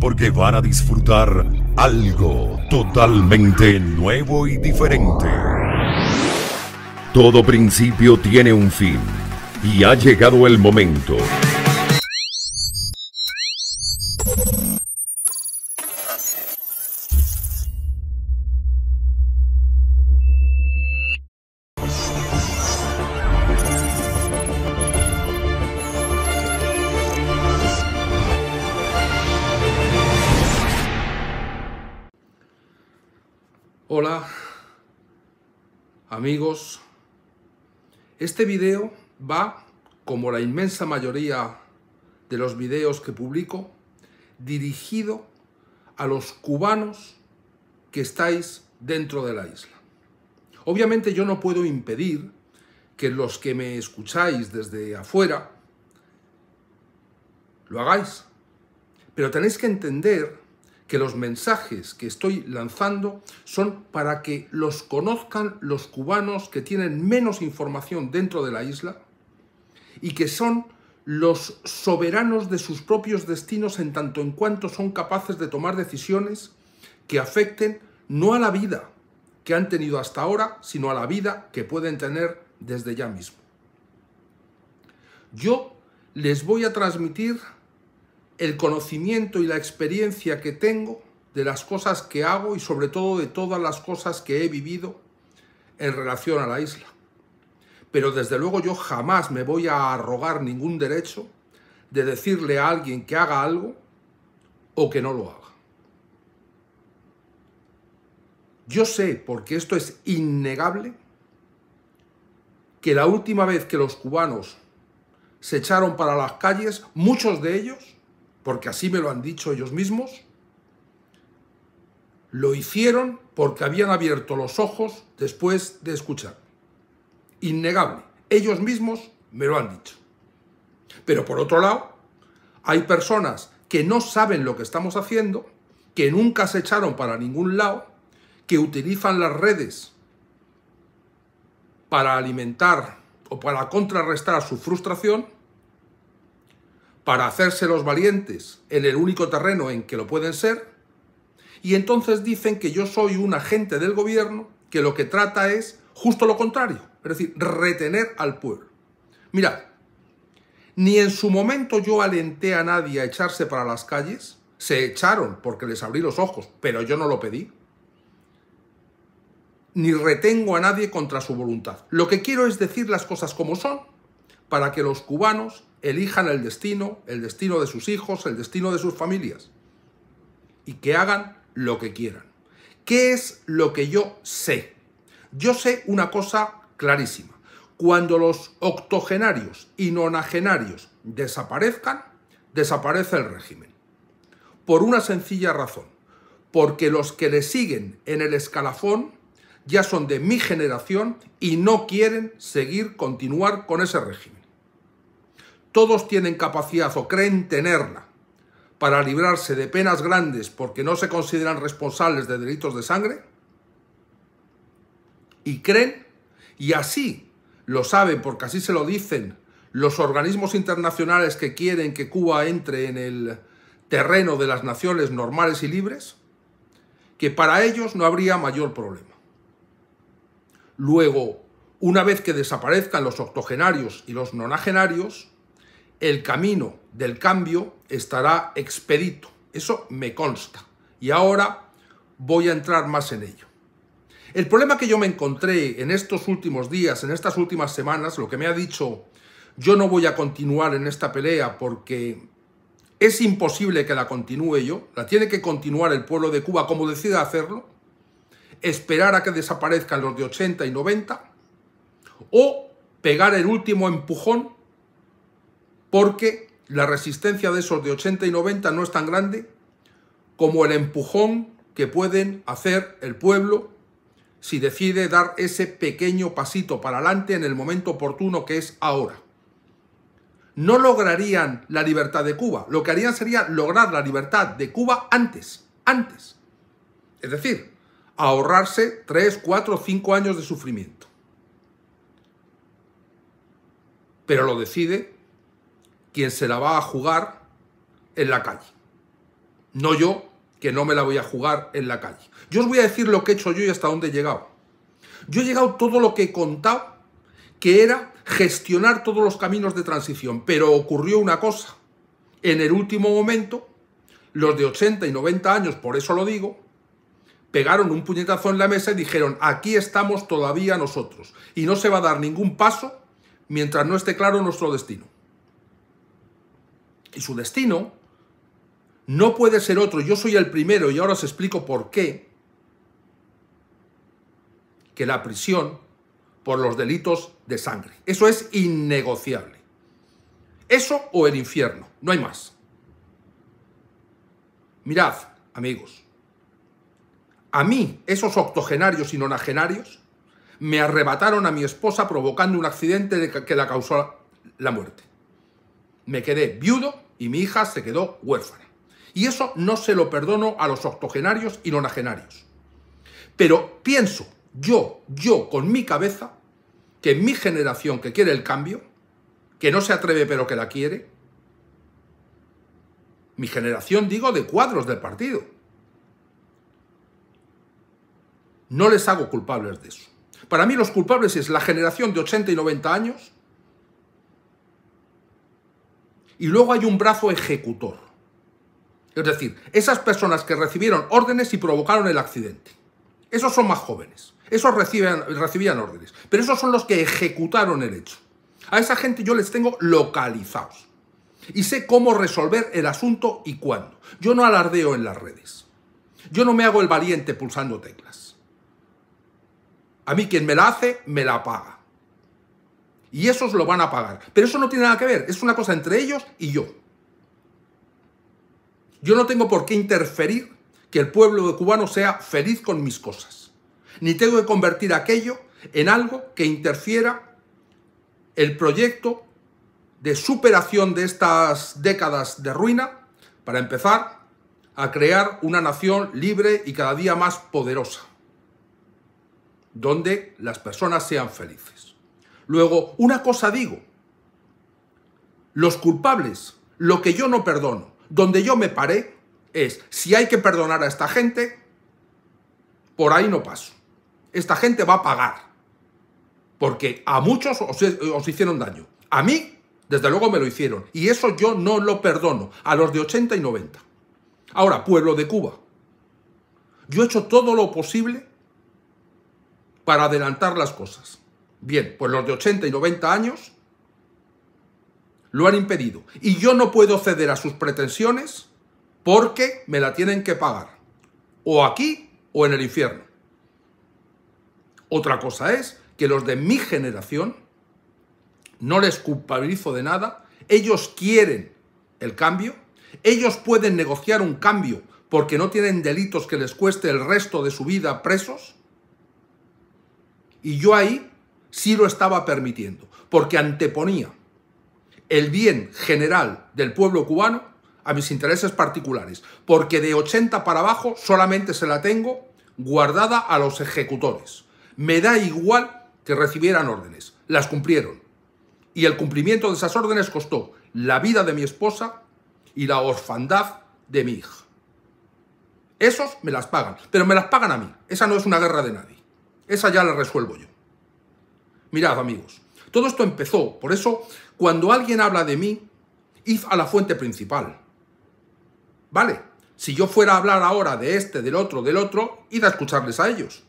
porque van a disfrutar algo totalmente nuevo y diferente. Todo principio tiene un fin, y ha llegado el momento. Hola amigos, este video va, como la inmensa mayoría de los videos que publico, dirigido a los cubanos que estáis dentro de la isla. Obviamente yo no puedo impedir que los que me escucháis desde afuera lo hagáis, pero tenéis que entender que los mensajes que estoy lanzando son para que los conozcan los cubanos que tienen menos información dentro de la isla y que son los soberanos de sus propios destinos en tanto en cuanto son capaces de tomar decisiones que afecten no a la vida que han tenido hasta ahora, sino a la vida que pueden tener desde ya mismo. Yo les voy a transmitir el conocimiento y la experiencia que tengo de las cosas que hago y sobre todo de todas las cosas que he vivido en relación a la isla. Pero desde luego yo jamás me voy a arrogar ningún derecho de decirle a alguien que haga algo o que no lo haga. Yo sé, porque esto es innegable, que la última vez que los cubanos se echaron para las calles, muchos de ellos porque así me lo han dicho ellos mismos, lo hicieron porque habían abierto los ojos después de escuchar. Innegable. Ellos mismos me lo han dicho. Pero por otro lado, hay personas que no saben lo que estamos haciendo, que nunca se echaron para ningún lado, que utilizan las redes para alimentar o para contrarrestar su frustración para hacerse los valientes en el único terreno en que lo pueden ser, y entonces dicen que yo soy un agente del gobierno que lo que trata es justo lo contrario, es decir, retener al pueblo. Mirad, ni en su momento yo alenté a nadie a echarse para las calles, se echaron porque les abrí los ojos, pero yo no lo pedí, ni retengo a nadie contra su voluntad. Lo que quiero es decir las cosas como son para que los cubanos elijan el destino, el destino de sus hijos, el destino de sus familias y que hagan lo que quieran. ¿Qué es lo que yo sé? Yo sé una cosa clarísima. Cuando los octogenarios y nonagenarios desaparezcan, desaparece el régimen. Por una sencilla razón, porque los que le siguen en el escalafón ya son de mi generación y no quieren seguir continuar con ese régimen todos tienen capacidad o creen tenerla para librarse de penas grandes porque no se consideran responsables de delitos de sangre? Y creen, y así lo saben porque así se lo dicen los organismos internacionales que quieren que Cuba entre en el terreno de las naciones normales y libres, que para ellos no habría mayor problema. Luego, una vez que desaparezcan los octogenarios y los nonagenarios, el camino del cambio estará expedito. Eso me consta. Y ahora voy a entrar más en ello. El problema que yo me encontré en estos últimos días, en estas últimas semanas, lo que me ha dicho, yo no voy a continuar en esta pelea porque es imposible que la continúe yo, la tiene que continuar el pueblo de Cuba como decida hacerlo, esperar a que desaparezcan los de 80 y 90, o pegar el último empujón porque la resistencia de esos de 80 y 90 no es tan grande como el empujón que pueden hacer el pueblo si decide dar ese pequeño pasito para adelante en el momento oportuno que es ahora. No lograrían la libertad de Cuba, lo que harían sería lograr la libertad de Cuba antes, antes. Es decir, ahorrarse 3, 4, 5 años de sufrimiento. Pero lo decide quien se la va a jugar en la calle. No yo, que no me la voy a jugar en la calle. Yo os voy a decir lo que he hecho yo y hasta dónde he llegado. Yo he llegado todo lo que he contado, que era gestionar todos los caminos de transición. Pero ocurrió una cosa. En el último momento, los de 80 y 90 años, por eso lo digo, pegaron un puñetazo en la mesa y dijeron, aquí estamos todavía nosotros. Y no se va a dar ningún paso mientras no esté claro nuestro destino y su destino no puede ser otro. Yo soy el primero y ahora os explico por qué. Que la prisión por los delitos de sangre. Eso es innegociable. Eso o el infierno. No hay más. Mirad, amigos. A mí, esos octogenarios y nonagenarios me arrebataron a mi esposa provocando un accidente que la causó la muerte me quedé viudo y mi hija se quedó huérfana. Y eso no se lo perdono a los octogenarios y nonagenarios. Pero pienso, yo, yo con mi cabeza, que mi generación que quiere el cambio, que no se atreve pero que la quiere, mi generación digo de cuadros del partido, no les hago culpables de eso. Para mí los culpables es la generación de 80 y 90 años y luego hay un brazo ejecutor. Es decir, esas personas que recibieron órdenes y provocaron el accidente. Esos son más jóvenes. Esos recibían órdenes. Pero esos son los que ejecutaron el hecho. A esa gente yo les tengo localizados. Y sé cómo resolver el asunto y cuándo. Yo no alardeo en las redes. Yo no me hago el valiente pulsando teclas. A mí quien me la hace, me la paga y esos lo van a pagar. Pero eso no tiene nada que ver, es una cosa entre ellos y yo. Yo no tengo por qué interferir que el pueblo cubano sea feliz con mis cosas. Ni tengo que convertir aquello en algo que interfiera el proyecto de superación de estas décadas de ruina para empezar a crear una nación libre y cada día más poderosa, donde las personas sean felices. Luego, una cosa digo, los culpables, lo que yo no perdono, donde yo me paré, es si hay que perdonar a esta gente, por ahí no paso. Esta gente va a pagar, porque a muchos os, hicieron daño. A mí, desde luego, me lo hicieron, y eso yo no lo perdono, a los de 80 y 90. Ahora, pueblo de Cuba, yo he hecho todo lo posible para adelantar las cosas. Bien, pues los de 80 y 90 años lo han impedido. Y yo no puedo ceder a sus pretensiones porque me la tienen que pagar. O aquí o en el infierno. Otra cosa es que los de mi generación, no les culpabilizo de nada, ellos quieren el cambio, ellos pueden negociar un cambio porque no tienen delitos que les cueste el resto de su vida presos. Y yo ahí sí lo estaba permitiendo, porque anteponía el bien general del pueblo cubano a mis intereses particulares, porque de 80 para abajo solamente se la tengo guardada a los ejecutores. Me da igual que recibieran órdenes, las cumplieron. Y el cumplimiento de esas órdenes costó la vida de mi esposa y la orfandad de mi hija. Esos me las pagan, pero me las pagan a mí. Esa no es una guerra de nadie. Esa ya la resuelvo yo. Mirad, amigos, todo esto empezó. Por eso, cuando alguien habla de mí, id a la fuente principal. ¿Vale? Si yo fuera a hablar ahora de este, del otro, del otro, id a escucharles a ellos.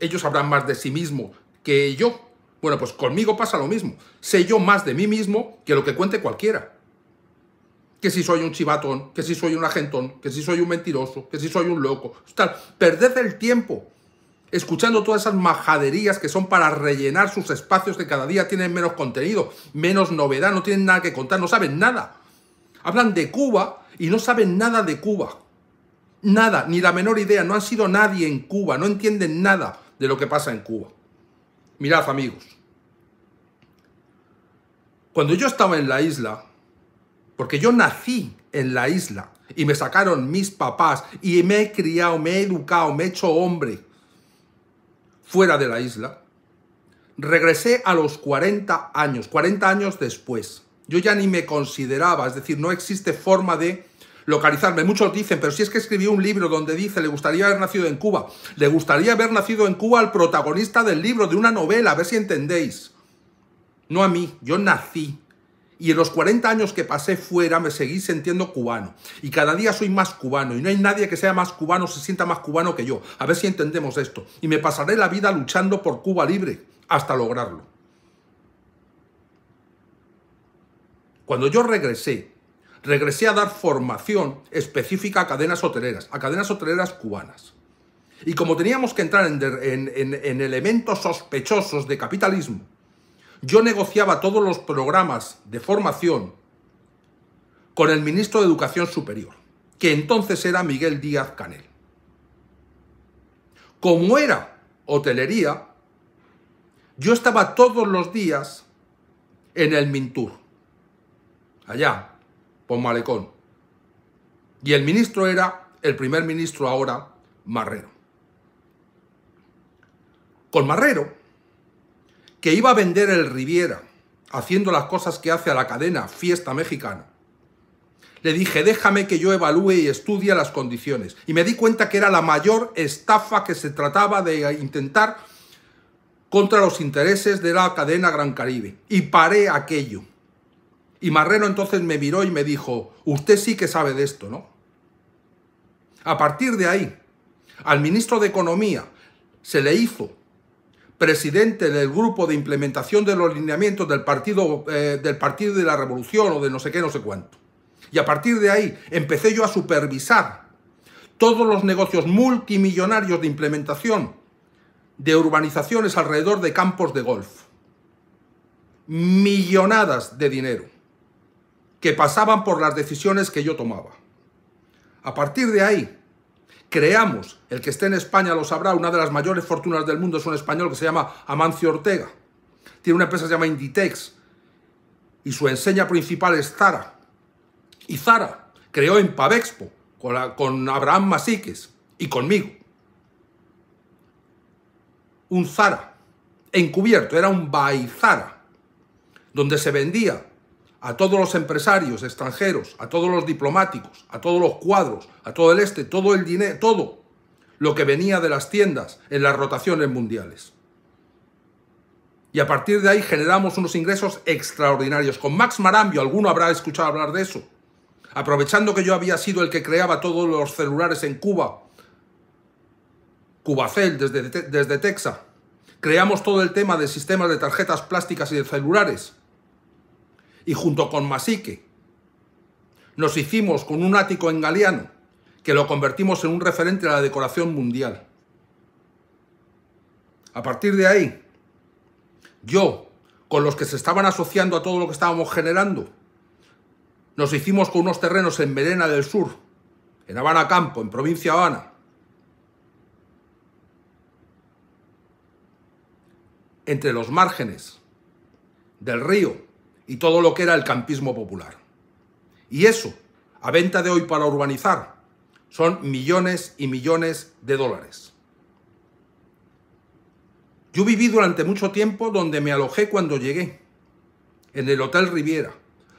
Ellos sabrán más de sí mismo que yo. Bueno, pues conmigo pasa lo mismo. Sé yo más de mí mismo que lo que cuente cualquiera. Que si soy un chivatón, que si soy un agentón, que si soy un mentiroso, que si soy un loco, tal. Perded el tiempo escuchando todas esas majaderías que son para rellenar sus espacios que cada día tienen menos contenido, menos novedad, no tienen nada que contar, no saben nada. Hablan de Cuba y no saben nada de Cuba. Nada, ni la menor idea, no han sido nadie en Cuba, no entienden nada de lo que pasa en Cuba. Mirad amigos, cuando yo estaba en la isla, porque yo nací en la isla y me sacaron mis papás y me he criado, me he educado, me he hecho hombre fuera de la isla. Regresé a los 40 años, 40 años después. Yo ya ni me consideraba, es decir, no existe forma de localizarme. Muchos dicen, pero si es que escribió un libro donde dice, le gustaría haber nacido en Cuba, le gustaría haber nacido en Cuba al protagonista del libro, de una novela, a ver si entendéis. No a mí, yo nací y en los 40 años que pasé fuera me seguí sintiendo cubano. Y cada día soy más cubano. Y no hay nadie que sea más cubano, se sienta más cubano que yo. A ver si entendemos esto. Y me pasaré la vida luchando por Cuba libre hasta lograrlo. Cuando yo regresé, regresé a dar formación específica a cadenas hoteleras, a cadenas hoteleras cubanas. Y como teníamos que entrar en, en elementos sospechosos de capitalismo, yo negociaba todos los programas de formación con el ministro de Educación Superior, que entonces era Miguel Díaz Canel. Como era hotelería, yo estaba todos los días en el Mintur, allá, por Malecón. Y el ministro era el primer ministro ahora, Marrero. Con Marrero que iba a vender el Riviera, haciendo las cosas que hace a la cadena Fiesta Mexicana. Le dije, déjame que yo evalúe y estudie las condiciones. Y me di cuenta que era la mayor estafa que se trataba de intentar contra los intereses de la cadena Gran Caribe. Y paré aquello. Y Marrero entonces me miró y me dijo, usted sí que sabe de esto, ¿no? A partir de ahí, al ministro de Economía se le hizo presidente del grupo de implementación de los lineamientos del partido, eh, del partido de la revolución o de no sé qué, no sé cuánto. Y a partir de ahí empecé yo a supervisar todos los negocios multimillonarios de implementación de urbanizaciones alrededor de campos de golf. Millonadas de dinero que pasaban por las decisiones que yo tomaba. A partir de ahí, creamos, el que esté en España lo sabrá, una de las mayores fortunas del mundo es un español que se llama Amancio Ortega. Tiene una empresa que se llama Inditex y su enseña principal es Zara. Y Zara creó en Pavexpo con, con Abraham Masiques y conmigo. Un Zara encubierto, era un Baizara, donde se vendía a todos los empresarios extranjeros, a todos los diplomáticos, a todos los cuadros, a todo el este, todo el dinero, todo lo que venía de las tiendas en las rotaciones mundiales. Y a partir de ahí generamos unos ingresos extraordinarios. Con Max Marambio, alguno habrá escuchado hablar de eso. Aprovechando que yo había sido el que creaba todos los celulares en Cuba, Cubacel desde, desde Texas, creamos todo el tema de sistemas de tarjetas plásticas y de celulares y junto con Masique nos hicimos con un ático en Galeano que lo convertimos en un referente a la decoración mundial. A partir de ahí, yo, con los que se estaban asociando a todo lo que estábamos generando, nos hicimos con unos terrenos en Merena del Sur, en Habana Campo, en provincia Habana. Entre los márgenes del río y todo lo que era el campismo popular. Y eso, a venta de hoy para urbanizar, son millones y millones de dólares. Yo viví durante mucho tiempo donde me alojé cuando llegué, en el Hotel Riviera,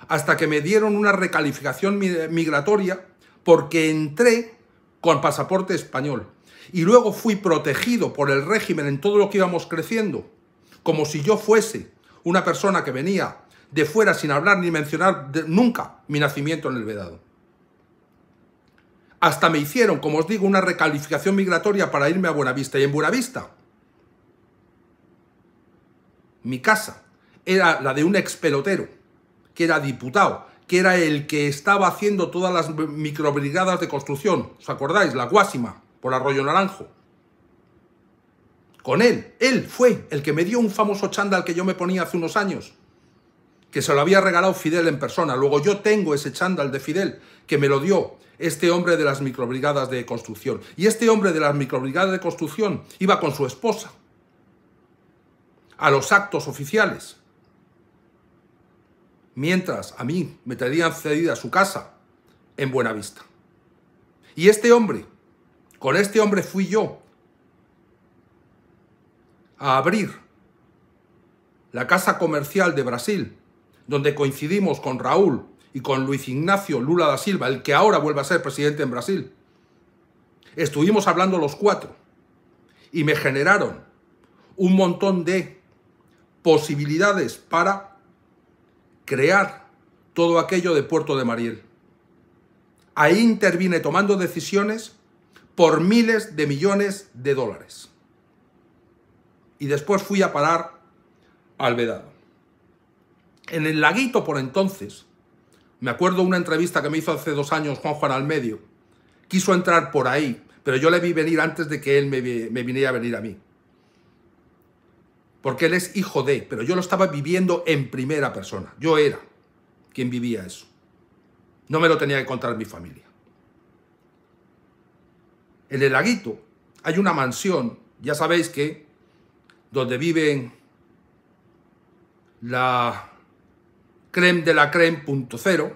hasta que me dieron una recalificación migratoria porque entré con pasaporte español. Y luego fui protegido por el régimen en todo lo que íbamos creciendo, como si yo fuese una persona que venía de fuera sin hablar ni mencionar nunca mi nacimiento en el Vedado. Hasta me hicieron, como os digo, una recalificación migratoria para irme a Buenavista. Y en Buenavista, mi casa era la de un ex pelotero, que era diputado, que era el que estaba haciendo todas las microbrigadas de construcción. ¿Os acordáis? La Guásima, por Arroyo Naranjo. Con él, él fue el que me dio un famoso chándal que yo me ponía hace unos años que se lo había regalado Fidel en persona. Luego yo tengo ese chándal de Fidel que me lo dio este hombre de las microbrigadas de construcción. Y este hombre de las microbrigadas de construcción iba con su esposa a los actos oficiales. Mientras a mí me tenían cedida su casa en Buenavista. Y este hombre, con este hombre fui yo a abrir la Casa Comercial de Brasil donde coincidimos con Raúl y con Luis Ignacio Lula da Silva, el que ahora vuelve a ser presidente en Brasil, estuvimos hablando los cuatro y me generaron un montón de posibilidades para crear todo aquello de Puerto de Mariel. Ahí intervine tomando decisiones por miles de millones de dólares. Y después fui a parar al vedado. En el laguito por entonces, me acuerdo una entrevista que me hizo hace dos años Juan Juan Almedio, quiso entrar por ahí, pero yo le vi venir antes de que él me, me viniera a venir a mí. Porque él es hijo de, pero yo lo estaba viviendo en primera persona. Yo era quien vivía eso. No me lo tenía que contar mi familia. En el laguito hay una mansión, ya sabéis que, donde viven la crem de la creme punto cero,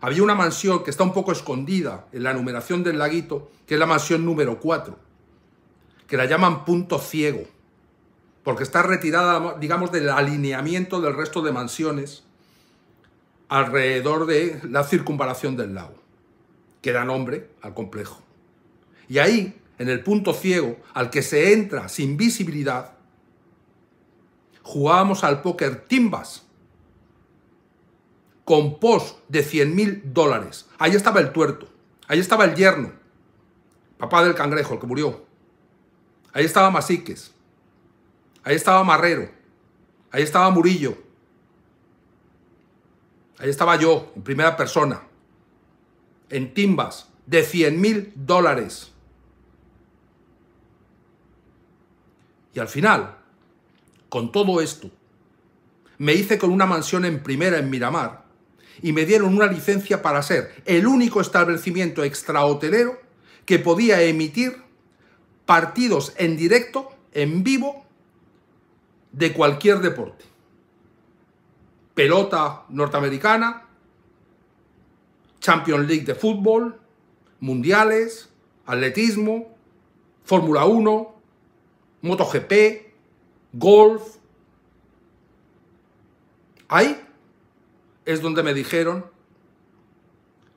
había una mansión que está un poco escondida en la numeración del laguito, que es la mansión número 4, que la llaman punto ciego, porque está retirada, digamos, del alineamiento del resto de mansiones alrededor de la circunvalación del lago, que da nombre al complejo. Y ahí, en el punto ciego, al que se entra sin visibilidad, jugábamos al póker timbas, con pos de 100 mil dólares. Ahí estaba el tuerto, ahí estaba el yerno, papá del cangrejo, el que murió. Ahí estaba Masiques, ahí estaba Marrero, ahí estaba Murillo, ahí estaba yo, en primera persona, en timbas de 100 mil dólares. Y al final, con todo esto, me hice con una mansión en primera en Miramar, y me dieron una licencia para ser el único establecimiento extrahotelero que podía emitir partidos en directo, en vivo, de cualquier deporte. Pelota norteamericana, Champions League de fútbol, mundiales, atletismo, Fórmula 1, MotoGP, golf. Ahí es donde me dijeron,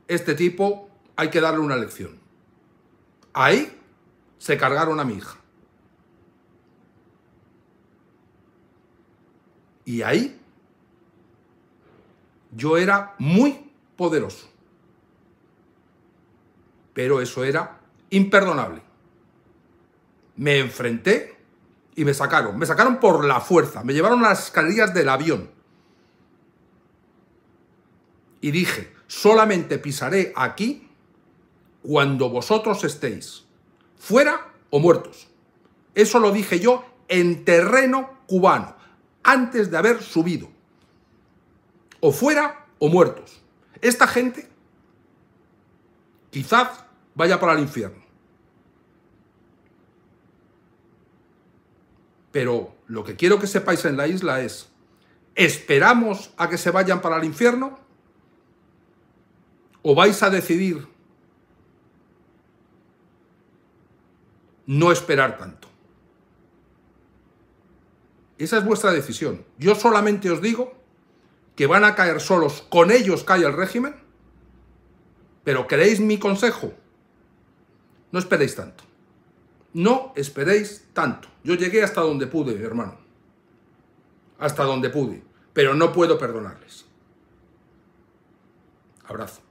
este tipo hay que darle una lección. Ahí se cargaron a mi hija. Y ahí yo era muy poderoso. Pero eso era imperdonable. Me enfrenté y me sacaron. Me sacaron por la fuerza. Me llevaron a las escaleras del avión y dije, solamente pisaré aquí cuando vosotros estéis fuera o muertos. Eso lo dije yo en terreno cubano, antes de haber subido. O fuera o muertos. Esta gente quizás vaya para el infierno. Pero lo que quiero que sepáis en la isla es, ¿esperamos a que se vayan para el infierno? o vais a decidir no esperar tanto. Esa es vuestra decisión. Yo solamente os digo que van a caer solos, con ellos cae el régimen, pero ¿queréis mi consejo? No esperéis tanto. No esperéis tanto. Yo llegué hasta donde pude, hermano. Hasta donde pude. Pero no puedo perdonarles. Abrazo.